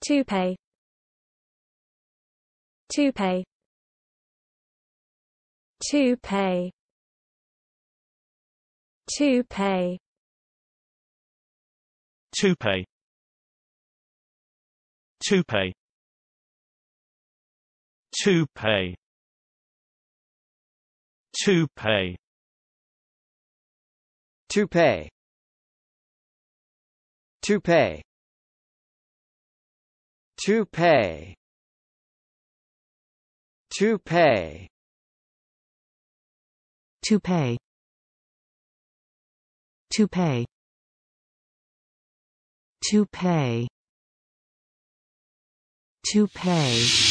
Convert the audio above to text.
Toupee Toupee Toupee Toupee Toupee Toupee Toupee Toupee Toupee Toupee Toupee Toupee Toupee Toupee Toupee Toupee